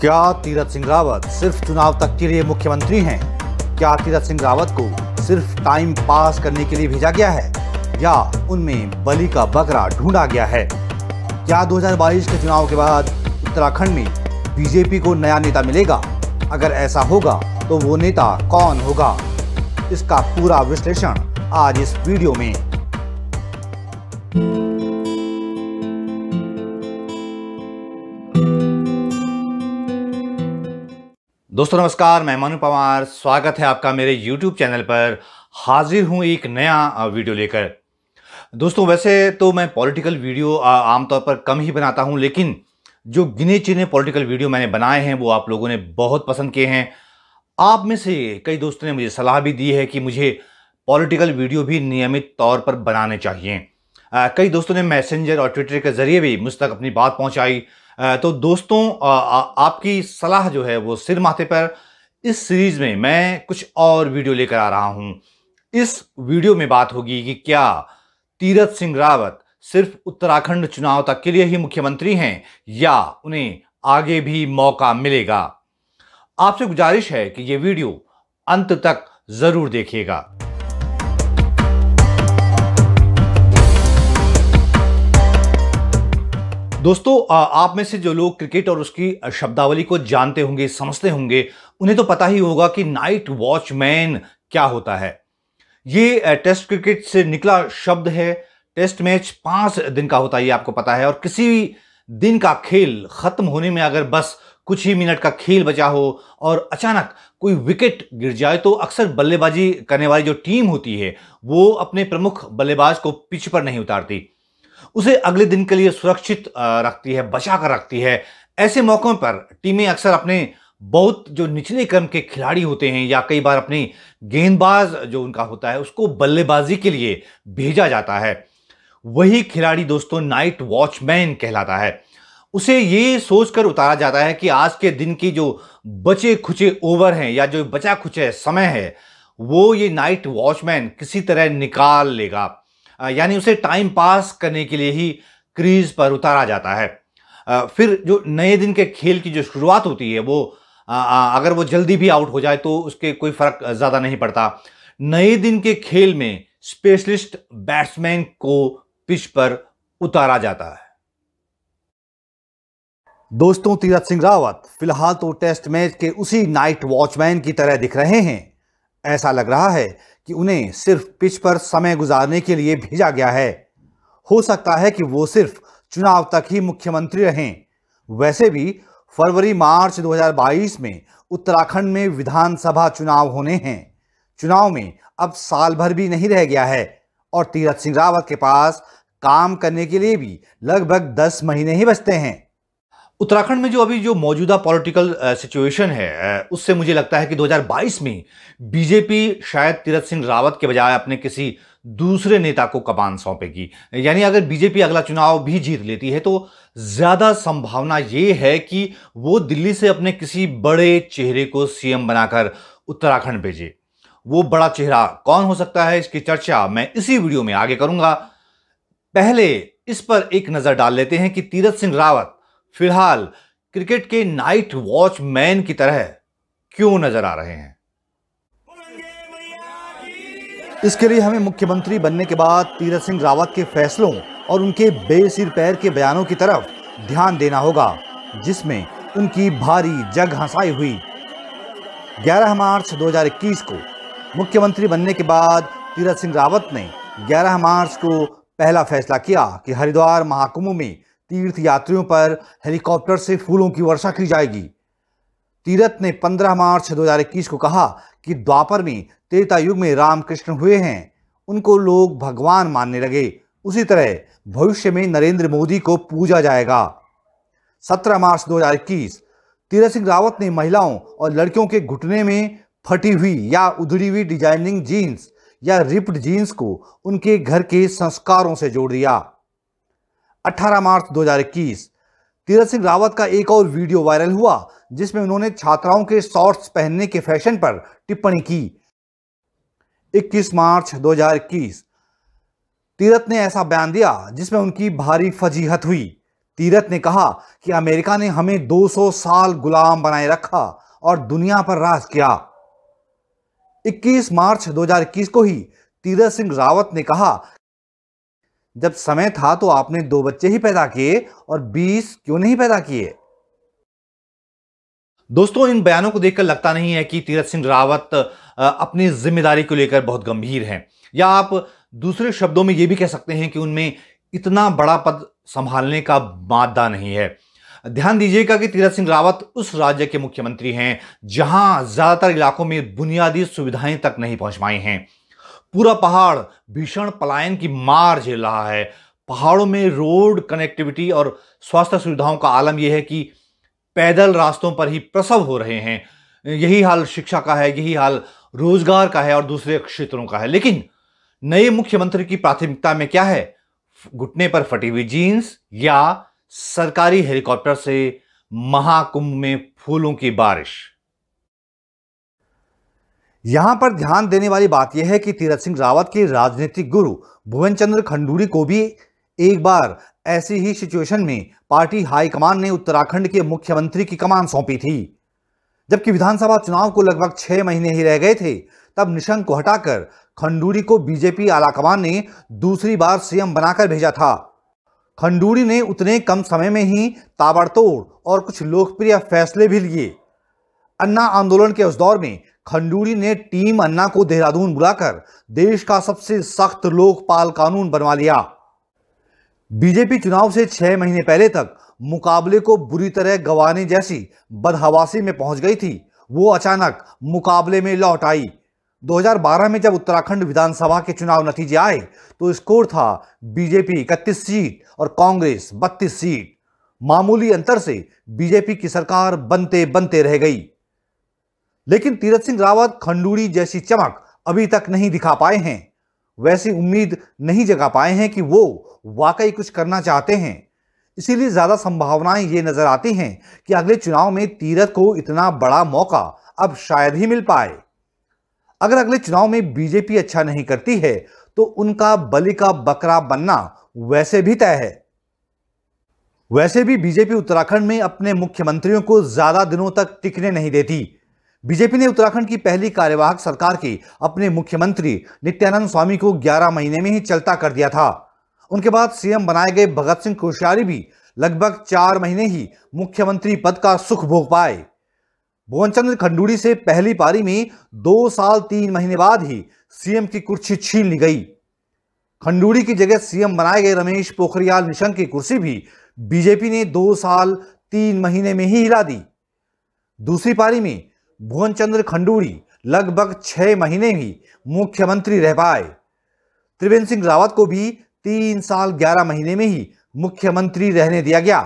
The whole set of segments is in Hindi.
क्या तीरथ सिंह रावत सिर्फ चुनाव तक के लिए मुख्यमंत्री हैं क्या तीरथ सिंह रावत को सिर्फ टाइम पास करने के लिए भेजा गया है या उनमें बलि का बकरा ढूंढा गया है क्या 2022 के चुनाव के बाद उत्तराखंड में बीजेपी को नया नेता मिलेगा अगर ऐसा होगा तो वो नेता कौन होगा इसका पूरा विश्लेषण आज इस वीडियो में दोस्तों नमस्कार मैं मनु पवार स्वागत है आपका मेरे YouTube चैनल पर हाजिर हूँ एक नया वीडियो लेकर दोस्तों वैसे तो मैं पॉलिटिकल वीडियो आमतौर पर कम ही बनाता हूँ लेकिन जो गिने चिने पॉलिटिकल वीडियो मैंने बनाए हैं वो आप लोगों ने बहुत पसंद किए हैं आप में से कई दोस्तों ने मुझे सलाह भी दी है कि मुझे पॉलिटिकल वीडियो भी नियमित तौर पर बनाने चाहिए कई दोस्तों ने मैसेंजर और ट्विटर के ज़रिए भी मुझ तक अपनी बात पहुँचाई तो दोस्तों आपकी सलाह जो है वो सिर माथे पर इस सीरीज़ में मैं कुछ और वीडियो लेकर आ रहा हूँ इस वीडियो में बात होगी कि क्या तीरथ सिंह रावत सिर्फ उत्तराखंड चुनाव तक के लिए ही मुख्यमंत्री हैं या उन्हें आगे भी मौका मिलेगा आपसे गुजारिश है कि ये वीडियो अंत तक ज़रूर देखिएगा दोस्तों आप में से जो लोग क्रिकेट और उसकी शब्दावली को जानते होंगे समझते होंगे उन्हें तो पता ही होगा कि नाइट वॉचमैन क्या होता है ये टेस्ट क्रिकेट से निकला शब्द है टेस्ट मैच पाँच दिन का होता है ये आपको पता है और किसी दिन का खेल ख़त्म होने में अगर बस कुछ ही मिनट का खेल बचा हो और अचानक कोई विकेट गिर जाए तो अक्सर बल्लेबाजी करने वाली जो टीम होती है वो अपने प्रमुख बल्लेबाज को पिच पर नहीं उतारती उसे अगले दिन के लिए सुरक्षित रखती है बचा कर रखती है ऐसे मौक़ों पर टीमें अक्सर अपने बहुत जो निचले क्रम के खिलाड़ी होते हैं या कई बार अपनी गेंदबाज जो उनका होता है उसको बल्लेबाजी के लिए भेजा जाता है वही खिलाड़ी दोस्तों नाइट वॉचमैन कहलाता है उसे ये सोचकर उतारा जाता है कि आज के दिन की जो बचे खुचे ओवर हैं या जो बचा खुचे समय है वो ये नाइट वॉचमैन किसी तरह निकाल लेगा यानी उसे टाइम पास करने के लिए ही क्रीज पर उतारा जाता है फिर जो नए दिन के खेल की जो शुरुआत होती है वो अगर वो जल्दी भी आउट हो जाए तो उसके कोई फर्क ज़्यादा नहीं पड़ता नए दिन के खेल में स्पेशलिस्ट बैट्समैन को पिच पर उतारा जाता है दोस्तों तीरथ सिंह रावत फिलहाल तो टेस्ट मैच के उसी नाइट वॉचमैन की तरह दिख रहे हैं ऐसा लग रहा है कि उन्हें सिर्फ पिच पर समय गुजारने के लिए भेजा गया है हो सकता है कि वो सिर्फ चुनाव तक ही मुख्यमंत्री रहें वैसे भी फरवरी मार्च 2022 में उत्तराखंड में विधानसभा चुनाव होने हैं चुनाव में अब साल भर भी नहीं रह गया है और तीरथ सिंह रावत के पास काम करने के लिए भी लगभग 10 महीने ही बचते हैं उत्तराखंड में जो अभी जो मौजूदा पॉलिटिकल सिचुएशन है उससे मुझे लगता है कि 2022 में बीजेपी शायद तीरथ सिंह रावत के बजाय अपने किसी दूसरे नेता को कमान सौंपेगी यानी अगर बीजेपी अगला चुनाव भी जीत लेती है तो ज़्यादा संभावना ये है कि वो दिल्ली से अपने किसी बड़े चेहरे को सीएम बनाकर उत्तराखंड भेजे वो बड़ा चेहरा कौन हो सकता है इसकी चर्चा मैं इसी वीडियो में आगे करूंगा पहले इस पर एक नज़र डाल लेते हैं कि तीरथ सिंह रावत फिलहाल क्रिकेट के नाइट वॉचमैन की तरह क्यों नजर आ रहे हैं इसके लिए हमें मुख्यमंत्री बनने के बाद तीरथ सिंह रावत के फैसलों और उनके बेसिर पैर के बयानों की तरफ ध्यान देना होगा जिसमें उनकी भारी जग हंसाई हुई 11 मार्च 2021 को मुख्यमंत्री बनने के बाद तीरथ सिंह रावत ने 11 मार्च को पहला फैसला किया कि हरिद्वार महाकुंभ में तीर्थ यात्रियों पर हेलीकॉप्टर से फूलों की वर्षा की जाएगी तीरथ ने 15 मार्च 2021 को कहा कि द्वापर में त्रेता युग में रामकृष्ण हुए हैं उनको लोग भगवान मानने लगे उसी तरह भविष्य में नरेंद्र मोदी को पूजा जाएगा 17 मार्च 2021 तीरथ सिंह रावत ने महिलाओं और लड़कियों के घुटने में फटी हुई या उधड़ी हुई डिजाइनिंग जीन्स या रिप्ड जीन्स को उनके घर के संस्कारों से जोड़ दिया 18 मार्च 2021 तीरथ सिंह रावत का एक और वीडियो वायरल हुआ जिसमें उन्होंने छात्राओं के शॉर्ट्स पहनने के फैशन पर टिप्पणी की 21 मार्च 2021 तीरथ ने ऐसा बयान दिया जिसमें उनकी भारी फजीहत हुई तीरथ ने कहा कि अमेरिका ने हमें 200 साल गुलाम बनाए रखा और दुनिया पर राज किया 21 मार्च 2021 को ही तीरथ सिंह रावत ने कहा जब समय था तो आपने दो बच्चे ही पैदा किए और बीस क्यों नहीं पैदा किए दोस्तों इन बयानों को देखकर लगता नहीं है कि तीरथ सिंह रावत अपनी जिम्मेदारी को लेकर बहुत गंभीर हैं या आप दूसरे शब्दों में यह भी कह सकते हैं कि उनमें इतना बड़ा पद संभालने का मादा नहीं है ध्यान दीजिएगा कि तीरथ सिंह रावत उस राज्य के मुख्यमंत्री हैं जहां ज्यादातर इलाकों में बुनियादी सुविधाएं तक नहीं पहुंच पाई हैं पूरा पहाड़ भीषण पलायन की मार झेल रहा है पहाड़ों में रोड कनेक्टिविटी और स्वास्थ्य सुविधाओं का आलम यह है कि पैदल रास्तों पर ही प्रसव हो रहे हैं यही हाल शिक्षा का है यही हाल रोजगार का है और दूसरे क्षेत्रों का है लेकिन नए मुख्यमंत्री की प्राथमिकता में क्या है घुटने पर फटी हुई जीन्स या सरकारी हेलीकॉप्टर से महाकुंभ में फूलों की बारिश यहां पर ध्यान देने वाली बात यह है कि तीरथ सिंह रावत के राजनीतिक गुरु भुवन चंद्र खंडूरी को भी एक बार ऐसी ही सिचुएशन में पार्टी हाईकमान ने उत्तराखंड के मुख्यमंत्री की कमान सौंपी थी जबकि विधानसभा चुनाव को लगभग छह महीने ही रह गए थे तब निशंक को हटाकर खंडूरी को बीजेपी आलाकमान ने दूसरी बार सीएम बनाकर भेजा था खंडूरी ने उतने कम समय में ही ताबड़तोड़ और कुछ लोकप्रिय फैसले भी लिए अन्ना आंदोलन के उस दौर में खंडूरी ने टीम अन्ना को देहरादून बुलाकर देश का सबसे सख्त लोकपाल कानून बनवा लिया बीजेपी चुनाव से छह महीने पहले तक मुकाबले को बुरी तरह गंवाने जैसी बदहवासी में पहुंच गई थी वो अचानक मुकाबले में लौट आई 2012 में जब उत्तराखंड विधानसभा के चुनाव नतीजे आए तो स्कोर था बीजेपी इकतीस सीट और कांग्रेस बत्तीस सीट मामूली अंतर से बीजेपी की सरकार बनते बनते रह गई लेकिन तीरथ सिंह रावत खंडूरी जैसी चमक अभी तक नहीं दिखा पाए हैं वैसी उम्मीद नहीं जगा पाए हैं कि वो वाकई कुछ करना चाहते हैं इसीलिए ज़्यादा संभावनाएं ये नज़र आती हैं कि अगले चुनाव में तीरथ को इतना बड़ा मौका अब शायद ही मिल पाए अगर अगले चुनाव में बीजेपी अच्छा नहीं करती है तो उनका बलि का बकरा बनना वैसे भी तय है वैसे भी बीजेपी उत्तराखंड में अपने मुख्यमंत्रियों को ज़्यादा दिनों तक टिकने नहीं देती बीजेपी ने उत्तराखंड की पहली कार्यवाहक सरकार के अपने मुख्यमंत्री नित्यानंद स्वामी को 11 महीने में ही चलता कर दिया था उनके बाद सीएम बनाए गए भगत सिंह कोश्यारी भी लगभग चार महीने ही मुख्यमंत्री पद का सुख भोग पाए भुवनचंद्र खंडूड़ी से पहली पारी में दो साल तीन महीने बाद ही सीएम की कुर्सी छीन ली गई खंडूड़ी की जगह सीएम बनाए गए रमेश पोखरियाल निशंक की कुर्सी भी बीजेपी ने दो साल तीन महीने में ही हिला दी दूसरी पारी में भुवन चंद्र खंडूरी लगभग छह महीने ही मुख्यमंत्री रह पाए त्रिवेंद्र सिंह रावत को भी तीन साल ग्यारह महीने में ही मुख्यमंत्री रहने दिया गया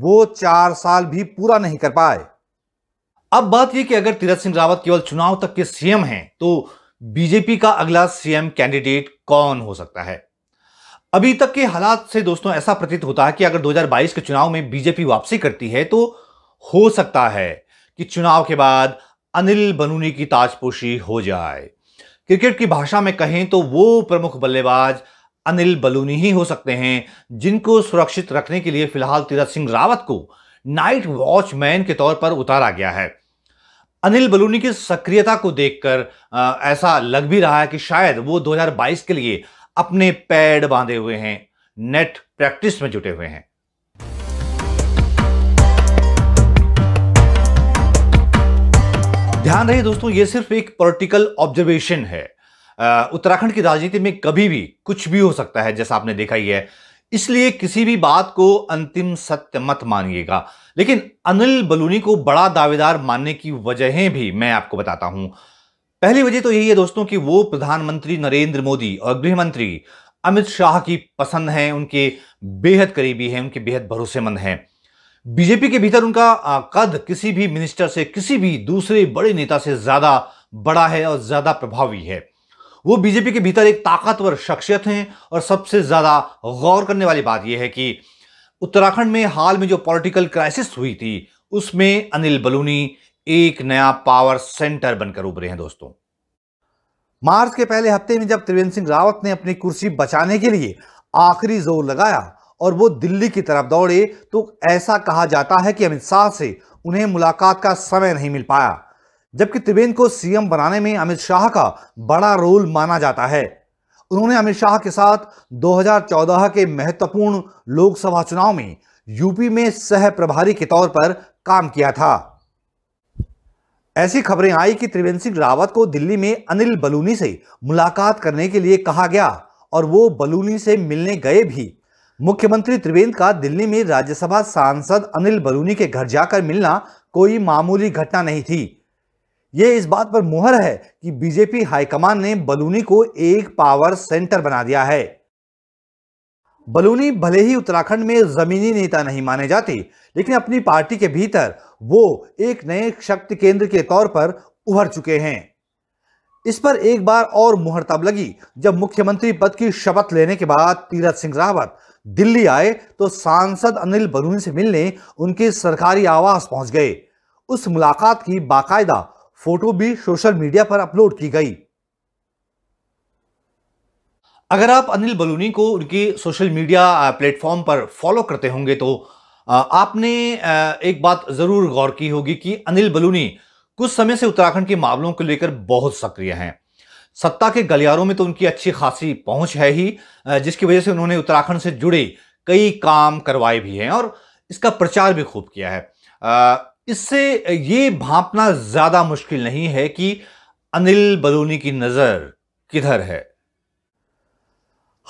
वो चार साल भी पूरा नहीं कर पाए अब बात यह कि अगर तीरथ सिंह रावत केवल चुनाव तक के सीएम हैं तो बीजेपी का अगला सीएम कैंडिडेट कौन हो सकता है अभी तक के हालात से दोस्तों ऐसा प्रतीत होता है कि अगर 2022 के चुनाव में बीजेपी वापसी करती है तो हो सकता है कि चुनाव के बाद अनिल बलूनी की ताजपोशी हो जाए क्रिकेट की भाषा में कहें तो वो प्रमुख बल्लेबाज अनिल बलूनी ही हो सकते हैं जिनको सुरक्षित रखने के लिए फिलहाल तीरथ सिंह रावत को नाइट वॉचमैन के तौर पर उतारा गया है अनिल बलूनी की सक्रियता को देखकर ऐसा लग भी रहा है कि शायद वो 2022 के लिए अपने पैड बांधे हुए हैं नेट प्रैक्टिस में जुटे हुए हैं ध्यान रहे दोस्तों ये सिर्फ एक पॉलिटिकल ऑब्जर्वेशन है उत्तराखंड की राजनीति में कभी भी कुछ भी हो सकता है जैसा आपने देखा ही है इसलिए किसी भी बात को अंतिम सत्य मत मानिएगा लेकिन अनिल बलूनी को बड़ा दावेदार मानने की वजहें भी मैं आपको बताता हूं पहली वजह तो यही है दोस्तों कि वो प्रधानमंत्री नरेंद्र मोदी और गृहमंत्री अमित शाह की पसंद हैं उनके बेहद करीबी हैं उनके बेहद भरोसेमंद हैं बीजेपी के भीतर उनका कद किसी भी मिनिस्टर से किसी भी दूसरे बड़े नेता से ज्यादा बड़ा है और ज्यादा प्रभावी है वो बीजेपी के भीतर एक ताकतवर शख्सियत हैं और सबसे ज्यादा गौर करने वाली बात यह है कि उत्तराखंड में हाल में जो पॉलिटिकल क्राइसिस हुई थी उसमें अनिल बलूनी एक नया पावर सेंटर बनकर उभरे हैं दोस्तों मार्च के पहले हफ्ते में जब त्रिवेंद्र सिंह रावत ने अपनी कुर्सी बचाने के लिए आखिरी जोर लगाया और वो दिल्ली की तरफ दौड़े तो ऐसा कहा जाता है कि अमित शाह से उन्हें मुलाकात का समय नहीं मिल पाया जबकि त्रिवेंद्र को सीएम बनाने में अमित शाह का बड़ा रोल माना जाता है उन्होंने अमित शाह के साथ 2014 के महत्वपूर्ण लोकसभा चुनाव में यूपी में सह प्रभारी के तौर पर काम किया था ऐसी खबरें आई कि त्रिवेंद्र सिंह रावत को दिल्ली में अनिल बलूनी से मुलाकात करने के लिए कहा गया और वो बलूनी से मिलने गए भी मुख्यमंत्री त्रिवेंद्र का दिल्ली में राज्यसभा सांसद अनिल बलूनी के घर जाकर मिलना कोई मामूली घटना नहीं थी ये इस बात पर मुहर है कि बीजेपी हाईकमान ने बलूनी को एक पावर सेंटर बना दिया है बलूनी भले ही उत्तराखंड में जमीनी नेता नहीं माने जाते लेकिन अपनी पार्टी के भीतर वो एक नए शक्ति केंद्र के तौर पर उभर चुके हैं इस पर एक बार और मुहर तब लगी जब मुख्यमंत्री पद की शपथ लेने के बाद तीरथ सिंह रावत दिल्ली आए तो सांसद अनिल बलूनी से मिलने उनके सरकारी आवास पहुंच गए उस मुलाकात की बाकायदा फोटो भी सोशल मीडिया पर अपलोड की गई अगर आप अनिल बलूनी को उनके सोशल मीडिया प्लेटफॉर्म पर फॉलो करते होंगे तो आपने एक बात ज़रूर गौर की होगी कि अनिल बलूनी कुछ समय से उत्तराखंड के मामलों को लेकर बहुत सक्रिय हैं सत्ता के गलियारों में तो उनकी अच्छी खासी पहुंच है ही जिसकी वजह से उन्होंने उत्तराखंड से जुड़े कई काम करवाए भी हैं और इसका प्रचार भी खूब किया है इससे ये भापना ज़्यादा मुश्किल नहीं है कि अनिल बलूनी की नज़र किधर है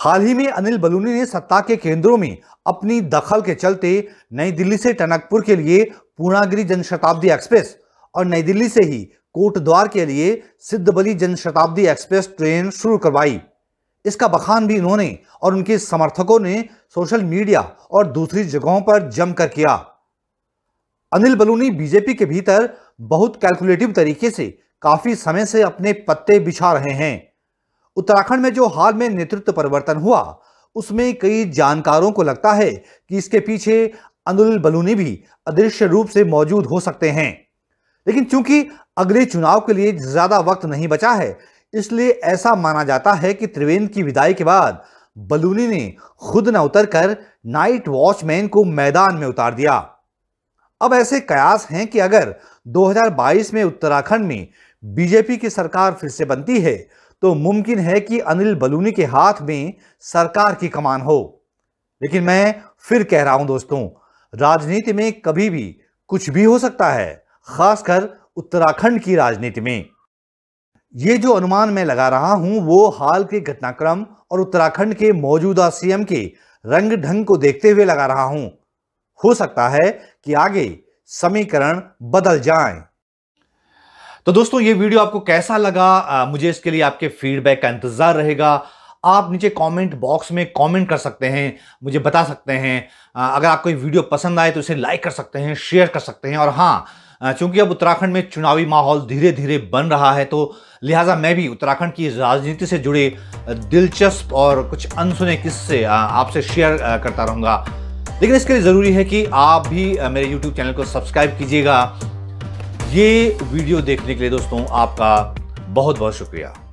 हाल ही में अनिल बलूनी ने सत्ता के केंद्रों में अपनी दखल के चलते नई दिल्ली से टनकपुर के लिए पूर्णागिरी जनशताब्दी एक्सप्रेस और नई दिल्ली से ही कोटद्वार के लिए सिद्धबली जनशताब्दी एक्सप्रेस ट्रेन शुरू करवाई इसका बखान भी इन्होंने और उनके समर्थकों ने सोशल मीडिया और दूसरी जगहों पर जमकर किया अनिल बलूनी बीजेपी के भीतर बहुत कैलकुलेटिव तरीके से काफी समय से अपने पत्ते बिछा रहे हैं उत्तराखंड में जो हाल में नेतृत्व परिवर्तन हुआ उसमें कई जानकारों को लगता है कि इसके पीछे अनिल बलूनी भी अदृश्य रूप से मौजूद हो सकते हैं लेकिन चूंकि अगले चुनाव के लिए ज़्यादा वक्त नहीं बचा है इसलिए ऐसा माना जाता है कि त्रिवेंद्र की विदाई के बाद बलूनी ने खुद न उतरकर नाइट वॉचमैन को मैदान में उतार दिया अब ऐसे कयास हैं कि अगर 2022 में उत्तराखंड में बीजेपी की सरकार फिर से बनती है तो मुमकिन है कि अनिल बलूनी के हाथ में सरकार की कमान हो लेकिन मैं फिर कह रहा हूं दोस्तों राजनीति में कभी भी कुछ भी हो सकता है खासकर उत्तराखंड की राजनीति में ये जो अनुमान मैं लगा रहा हूं वो हाल के घटनाक्रम और उत्तराखंड के मौजूदा सीएम के रंग ढंग को देखते हुए लगा रहा हूं हो सकता है कि आगे समीकरण बदल जाए तो दोस्तों ये वीडियो आपको कैसा लगा आ, मुझे इसके लिए आपके फीडबैक का इंतजार रहेगा आप नीचे कमेंट बॉक्स में कमेंट कर सकते हैं मुझे बता सकते हैं अगर आपको ये वीडियो पसंद आए तो इसे लाइक कर सकते हैं शेयर कर सकते हैं और हाँ चूंकि अब उत्तराखंड में चुनावी माहौल धीरे धीरे बन रहा है तो लिहाजा मैं भी उत्तराखंड की राजनीति से जुड़े दिलचस्प और कुछ अनसुने किस्से आपसे शेयर करता रहूँगा लेकिन इसके लिए ज़रूरी है कि आप भी मेरे यूट्यूब चैनल को सब्सक्राइब कीजिएगा ये वीडियो देखने के लिए दोस्तों आपका बहुत बहुत शुक्रिया